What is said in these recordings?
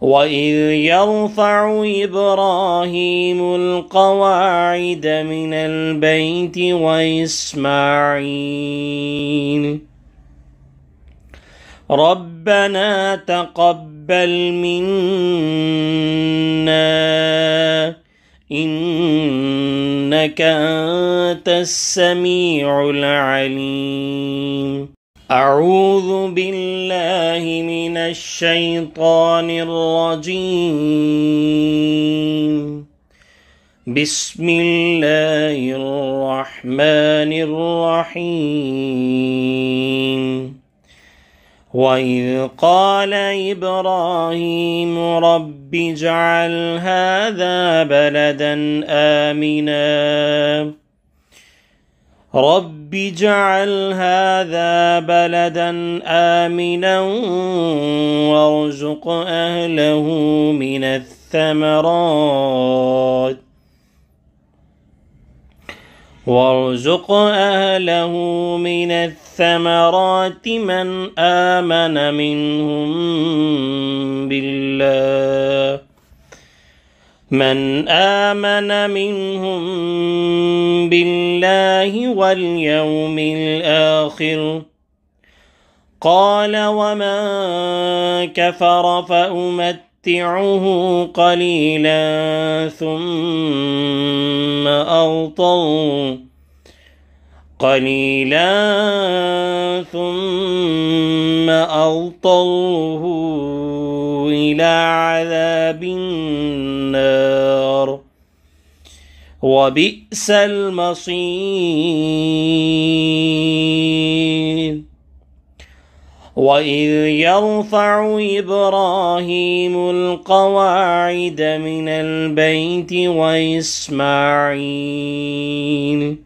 وإذ يرفع إبراهيم القواعد من البيت وإسماعيل ربنا تقبل منا إنك أنت السميع العليم أعوذ بالله من الشيطان الرجيم بسم الله الرحمن الرحيم وإذ قال إبراهيم رب اجعل هذا بلدا آمنا رب رب اجعل هذا بلدا آمنا وارزق أهله من الثمرات وارزق أهله من الثمرات من آمن منهم بالله من آمن منهم بالله واليوم الآخر قال ومن كفر فأمتعه قليلا ثم أغطر قليلا ثم أغطره إلى عذاب النار وبئس المصير وإذ يرفع إبراهيم القواعد من البيت وإسماعيل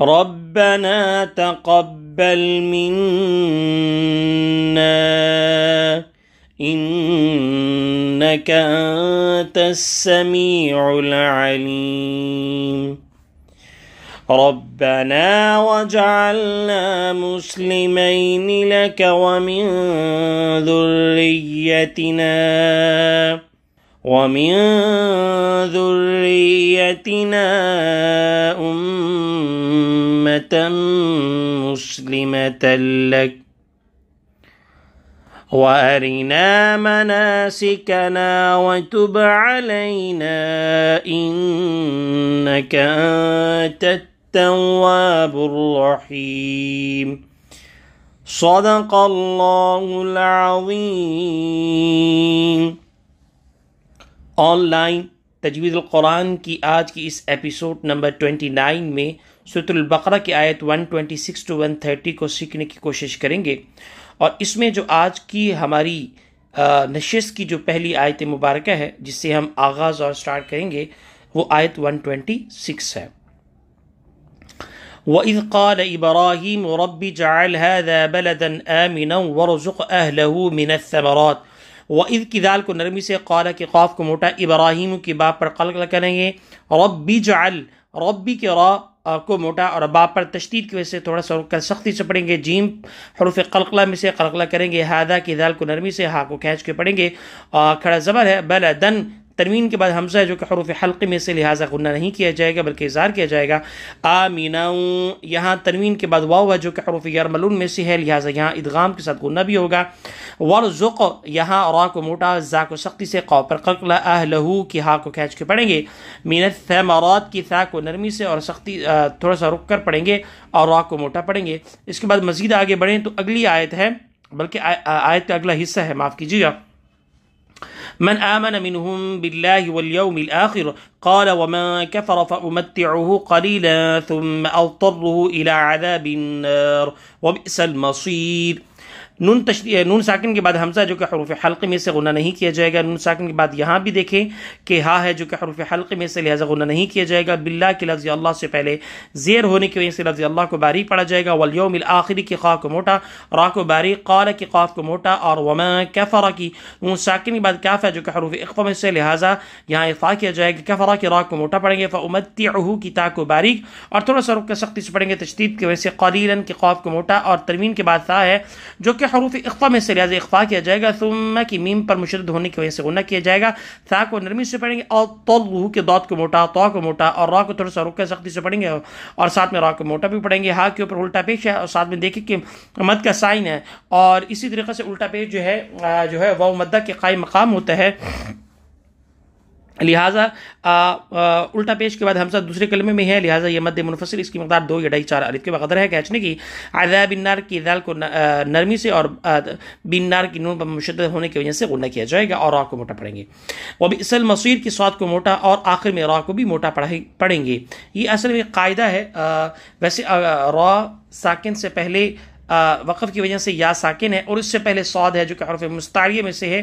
ربنا تقبل منا إنك أنت السميع العليم ربنا وجعلنا مسلمين لك ومن ذريتنا ومن ذريتنا أمة مسلمة لك وأرنا مناسكنا وتب علينا إنك أنت التواب الرحيم صدق الله العظيم آن لائن تجوید القرآن کی آج کی اس ایپیسوڈ نمبر 29 میں سورة البقرہ کی آیت 126 ٹو 130 کو سیکھنے کی کوشش کریں گے اور اس میں جو آج کی ہماری نشست کی جو پہلی آیت مبارکہ ہے جس سے ہم آغاز اور سٹارٹ کریں گے وہ آیت 126 ہے وَإِذْ قَالَ إِبْرَاهِيمُ رَبِّ جَعَلْ هَذَا بَلَدًا آمِنًا وَرْزُقْ أَهْلَهُ مِنَ الثَّمَرَاتِ وَإِذْ كِذَالْ کو نرمی سے قالا کہ قاف کو موٹا ابراہیم کی باپ پر قلق کریں گے رَبِّ جَعَلْ رَبِّ کے رَا کو موٹا اور با پر تشدید کی وجہ سے تھوڑا سا سختی سے پڑھیں گے جیم حروف قلقلہ میں سے قلقلہ کریں گے ہادہ کی دال کو نرمی سے ہاں کو کھینچ کے پڑھیں گے کھڑا زبر ہے بلدن ترمین کے بعد حمزہ ہے جو کہ حروف حلقے میں سے لہٰذا غنہ نہیں کیا جائے گا بلکہ اظہار کیا جائے گا آ یہاں ترمین کے بعد واؤ ہے جو کہ حروف یارملون میں سے ہے لہٰذا یہاں ادغام کے ساتھ غنہ بھی ہوگا ورزق یہاں را کو موٹا زا کو سختی سے قو پر ققل اہلہو کی ہا کو کھینچ کے پڑھیں گے مینت ثمرات کی تھا کو نرمی سے اور سختی تھوڑا سا رک کر پڑھیں گے اور را کو موٹا پڑھیں گے اس کے بعد مزید آگے بڑھیں تو اگلی آیت ہے بلکہ آیت کا اگلا حصہ ہے معاف کیجیے گا من آمن منهم بالله واليوم الآخر قال ومن كفر فأمتعه قليلا ثم أضطره إلى عذاب النار وبئس المصير نون تش نون ساکن کے بعد حمزہ جو کہ حروف حلق میں سے غنہ نہیں کیا جائے گا نون ساکن کے بعد یہاں بھی دیکھیں کہ ہاں ہے جو کہ حروف حلق میں سے لہٰذا غنہ نہیں کیا جائے گا بلا کے لفظ اللہ سے پہلے زیر ہونے کی وجہ سے لفظ اللہ کو باری پڑا جائے گا ولیوم الآخری کی خواہ کو موٹا را کو باری قال کی خواہ کو موٹا اور وما کیفرا کی نون ساکن کے بعد کیف ہے جو کہ حروف میں سے لہٰذا یہاں اقفا کیا جائے گا کیفرا کی را کو موٹا پڑیں گے عمتی اہو کی تا کو باریک اور تھوڑا سا رخ کا سختی سے پڑیں گے تشدد کی وجہ سے قریلن کی خواب کو موٹا اور ترمین کے بعد تھا ہے جو کہ حروف اخفا میں سے ریاض اخفا کیا جائے گا ثم کی میم پر مشرد ہونے کی وجہ سے غنہ کیا جائے گا تھا کو نرمی سے پڑھیں گے اور تو کے دود کو موٹا تو کو موٹا اور را کو تھوڑا سا رکے سختی سے پڑھیں گے اور ساتھ میں را کو موٹا بھی پڑھیں گے ہا کے اوپر الٹا پیش ہے اور ساتھ میں دیکھیں کہ مد کا سائن ہے اور اسی طریقے سے الٹا پیش جو ہے جو ہے وہ مدہ کے قائم مقام ہوتا ہے لہٰذا الٹا پیش کے بعد ہمسا دوسرے کلمے میں ہے لہٰذا یہ مد منفصل اس کی مقدار دو یا ڈھائی چار کے بقدر ہے کہچنے کی عذاب النار کی کو نرمی سے اور بن نار کی نون مشدد ہونے کی وجہ سے غنہ کیا جائے گا اور را کو موٹا پڑھیں گے وہ بھی اصل مصیر کی سواد کو موٹا اور آخر میں را کو بھی موٹا پڑھیں گے یہ اصل میں قاعدہ ہے ویسے را ساکن سے پہلے وقف کی وجہ سے یا ساکن ہے اور اس سے پہلے سعود ہے جو کہ عرف مستعریہ میں سے ہے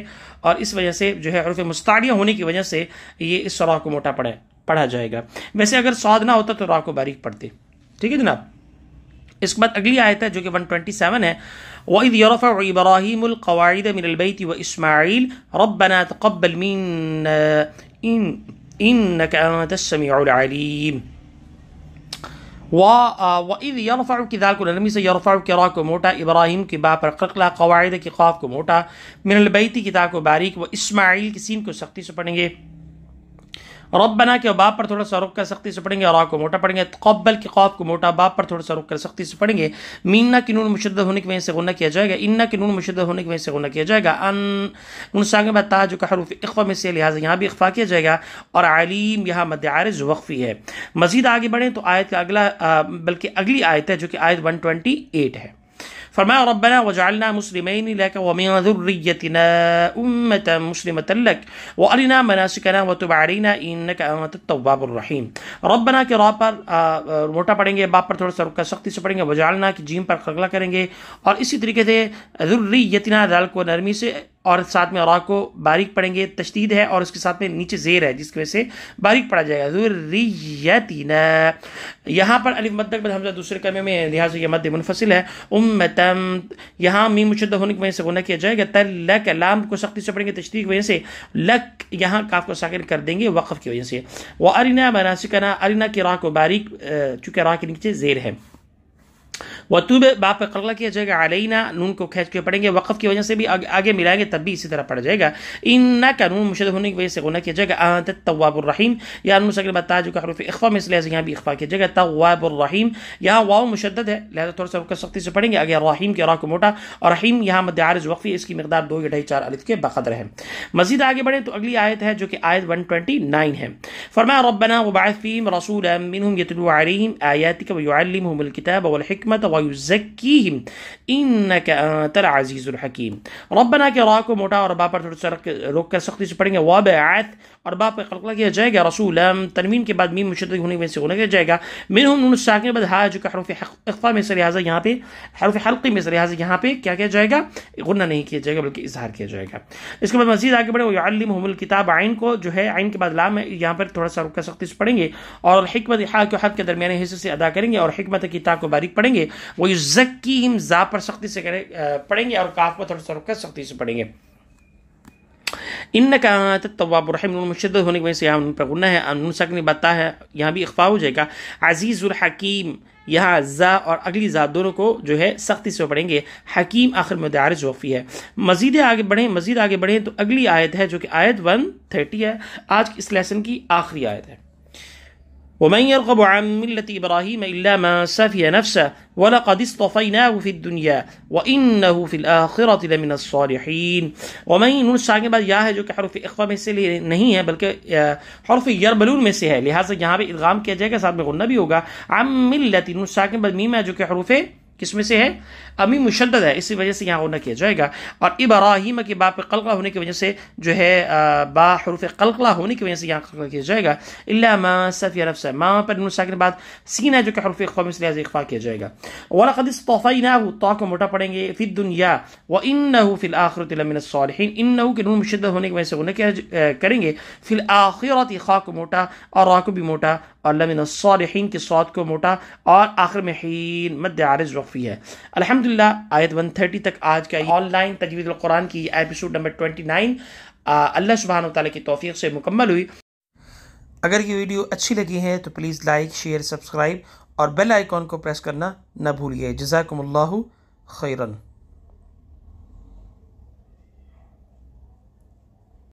اور اس وجہ سے جو ہے عرف مستعریہ ہونے کی وجہ سے یہ اس سراغ کو موٹا پڑے پڑھا جائے گا ویسے اگر سعود نہ ہوتا تو را کو باریک پڑھتے ٹھیک ہے جناب اس کے بعد اگلی آیت ہے جو کہ 127 ہے وَإِذْ يَرَفَعُ سیون الْقَوَاعِدَ مِنَ الْبَيْتِ ابراہیم رَبَّنَا تَقَبَّلْ مِنَّا إِنَّكَ أَنْتَ السَّمِيعُ الْعَلِيمُ وَإِذِ کو كِذَلْكُ سے یروفرق كِرَاكُ موٹا اب ابراہیم کے پر قرقلہ قواعد کے خواب کو موٹا میر البیتی کتا کو باریک و اسماعیل کی سین کو سختی سے پڑھیں گے رب بنا کے باپ پر تھوڑا سا رخ کر سختی سے پڑھیں گے اور آ کو موٹا پڑھیں گے قبل کے خوف کو موٹا باپ پر تھوڑا سا رخ کر سختی سے پڑھیں گے مینا کی نون مشدد ہونے کی وجہ سے غنہ کیا جائے گا انا کی نون مشدد ہونے کی وجہ سے غنہ کیا جائے گا ان ان سانگ بتا جو حروف اقوام میں سے لہٰذا یہاں بھی اخوا کیا جائے گا اور عالم یہاں مد عارض وقفی ہے مزید آگے بڑھیں تو آیت کا اگلا بلکہ اگلی آیت ہے جو کہ آیت ون ایٹ ہے فرمایا ربنا وجعلنا مسلمين لك ومن ذريتنا امه مسلمه لك وارنا مناسكنا وتب علينا انك انت التواب الرحيم ربنا کے را پر موٹا پڑھیں گے باپ پر تھوڑا سا رکا سختی سے پڑھیں گے وجعلنا کی جیم پر خغلہ کریں گے اور اسی طریقے سے ذریتنا دل کو نرمی سے اور ساتھ میں را کو باریک پڑھیں گے تشدید ہے اور اس کے ساتھ میں نیچے زیر ہے جس کے وجہ سے باریک پڑھا جائے گا ذریتنا یہاں پر علی مدد بد حمزہ دوسرے کمے میں لحاظ یہ مد منفصل ہے امتم یہاں میم مشدہ ہونے کی وجہ سے غنہ کیا جائے گا تلک لام کو سختی سے پڑھیں گے تشدید کی وجہ سے لک یہاں کاف کو ساکر کر دیں گے وقف کی وجہ سے وہ ارینا مناسکنا ارینا کی راہ کو باریک چونکہ راہ کے نیچے زیر ہے وطوب باپ پق کیا جائے گا علینا نون کو کھینچ کے پڑھیں گے وقف کی وجہ سے بھی آگے ملائیں گے تب بھی اسی طرح پڑ جائے گا ان کا نون مشدد ہونے کی وجہ سے غنہ کیا جائے گا آنت تواب الرحیم یا نون سکر بتا جو کہ حروف میں اس لحاظ یہاں بھی اخفا کیا جائے گا تواب الرحیم یہاں واو مشدد ہے لہذا تھوڑا سا سختی سے پڑھیں گے آگے رحیم کے راہ کو موٹا اور رحیم یہاں عارض وقفی اس کی مقدار دو ڈھائی چار الف کے بقدر ہے مزید آگے بڑھیں تو اگلی آیت ہے جو کہ آیت فیم رسولا نائن ہے فرما ربنہ وبائف الکتاب والحکمت ويزكيهم انك انت العزيز الحكيم ربنا كراك موتا اور باپ پر تھوڑا سا روک کر سختی سے پڑھیں گے وابعث اور باپ پر قلقلہ کیا جائے گا رسول ترمیم کے بعد میم مشدد ہونے میں سے ہونے کے جائے گا منہم نون ساکنے بعد ہائے جو کہ حروف اخفا میں سے لہٰذا یہاں پہ حروف حلقی میں سے لہٰذا یہاں پہ کیا کیا جائے گا غنہ نہیں کیا جائے گا بلکہ اظہار کیا جائے گا اس کے بعد مزید آگے بڑھیں ویعلمہم الکتاب عین کو جو ہے عین کے بعد لام ہے یہاں پر تھوڑا سا روک سختی سے پڑھیں گے اور حکمت حق کے کے درمیانے حصے سے ادا کریں گے اور حکمت کی تا کو باریک پڑھیں گے وہ زا پر سختی سے کرے پڑھیں گے اور کاف پر تھوڑا سا کر سختی سے پڑھیں گے ان نے کہاں طواب الرحم الک نے بتا ہے یہاں بھی اخفا ہو جائے گا عزیز الحکیم یہاں زا اور اگلی زا دونوں کو جو ہے سختی سے پڑھیں گے حکیم آخر میں دارج وفی ہے مزید آگے بڑھیں مزید آگے بڑھیں تو اگلی آیت ہے جو کہ آیت ون تھرٹی ہے آج اس لیسن کی آخری آیت ہے ومن يرغب عن ملة إبراهيم إلا من سفي نفسه ولقد اصطفيناه في الدنيا وإنه في الآخرة لمن الصالحين ومن نون سانگ بعد يا جو کہ حرف اخفاء میں سے ہے بلکہ حرف یربلون میں سے ہے لہذا یہاں ادغام کیا جائے گا ساتھ میں غنہ ہوگا عم ملت نون سانگ بعد میم جو کہ کس میں سے ہے امی مشدد ہے اسی وجہ سے یہاں غنہ کیا جائے گا اور ابراہیم کے باپ قلقہ ہونے کی وجہ سے جو ہے با حروف قلقلہ ہونے کی وجہ سے یہاں قلقہ کیا جائے گا اللہ ما صفی رفس ہے ما پر نون ساکن بعد سین ہے جو کہ حروف اخفا میں سے لحاظ اخفا کیا جائے گا وَلَقَدْ اسْتَوْفَيْنَاهُ تَوْا کو مٹا پڑیں گے فِي الدُّنْيَا وَإِنَّهُ فِي الْآخِرَةِ لَمِنَ الصَّالِحِينَ انہو کے نون مشدد ہونے کی وجہ سے غنہ کریں گے فِي الْآخِرَةِ خَا کو موٹا اور را کو بھی موٹا الصالحین کی سوت کو موٹا اور آخر میں حین مد عارض وقفی ہے الحمدللہ آیت 130 تک آج کا لائن تجوید القرآن کی ایپیسوڈ نمبر 29 اللہ سبحانہ وتعالی کی توفیق سے مکمل ہوئی اگر یہ ویڈیو اچھی لگی ہے تو پلیز لائک شیئر سبسکرائب اور بیل آئیکن کو پریس کرنا نہ بھولیے جزاکم اللہ خیرن